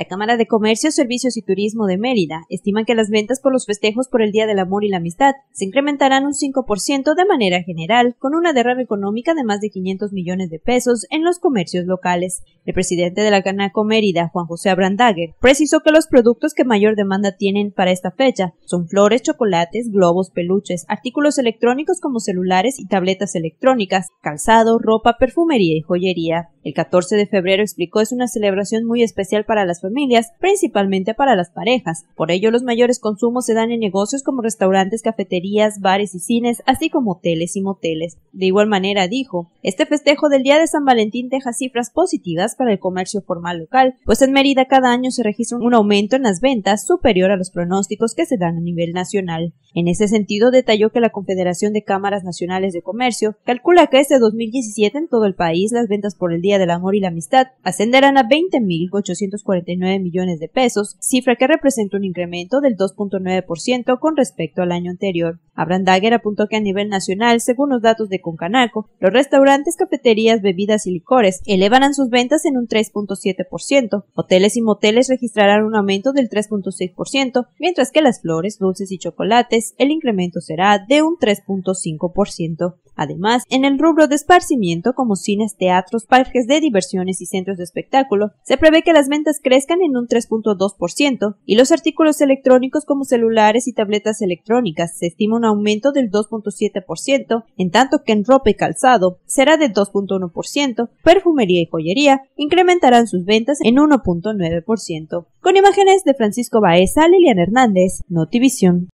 La Cámara de Comercio, Servicios y Turismo de Mérida estima que las ventas por los festejos por el Día del Amor y la Amistad se incrementarán un 5% de manera general, con una derrama económica de más de 500 millones de pesos en los comercios locales. El presidente de la Canaco Mérida, Juan José Abrandague, precisó que los productos que mayor demanda tienen para esta fecha son flores, chocolates, globos, peluches, artículos electrónicos como celulares y tabletas electrónicas, calzado, ropa, perfumería y joyería. El 14 de febrero explicó es una celebración muy especial para las familias familias, principalmente para las parejas. Por ello, los mayores consumos se dan en negocios como restaurantes, cafeterías, bares y cines, así como hoteles y moteles. De igual manera, dijo, este festejo del Día de San Valentín deja cifras positivas para el comercio formal local, pues en Mérida cada año se registra un aumento en las ventas superior a los pronósticos que se dan a nivel nacional. En ese sentido, detalló que la Confederación de Cámaras Nacionales de Comercio calcula que este 2017 en todo el país las ventas por el Día del Amor y la Amistad ascenderán a 20.849 millones de pesos, cifra que representa un incremento del 2.9% con respecto al año anterior. Dagger apuntó que a nivel nacional, según los datos de Concanaco, los restaurantes, cafeterías, bebidas y licores elevarán sus ventas en un 3.7%, hoteles y moteles registrarán un aumento del 3.6%, mientras que las flores, dulces y chocolates, el incremento será de un 3.5%. Además, en el rubro de esparcimiento como cines, teatros, parques de diversiones y centros de espectáculo, se prevé que las ventas crezcan en un 3.2% y los artículos electrónicos como celulares y tabletas electrónicas se estima un aumento del 2.7%, en tanto que en ropa y calzado será de 2.1%, perfumería y joyería incrementarán sus ventas en 1.9%. Con imágenes de Francisco Baeza, Lilian Hernández, Notivisión.